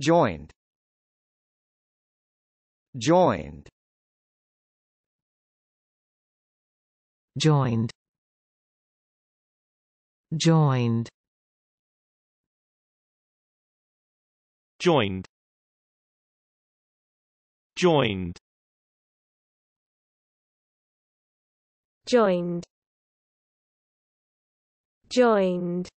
joined joined joined joined joined joined joined joined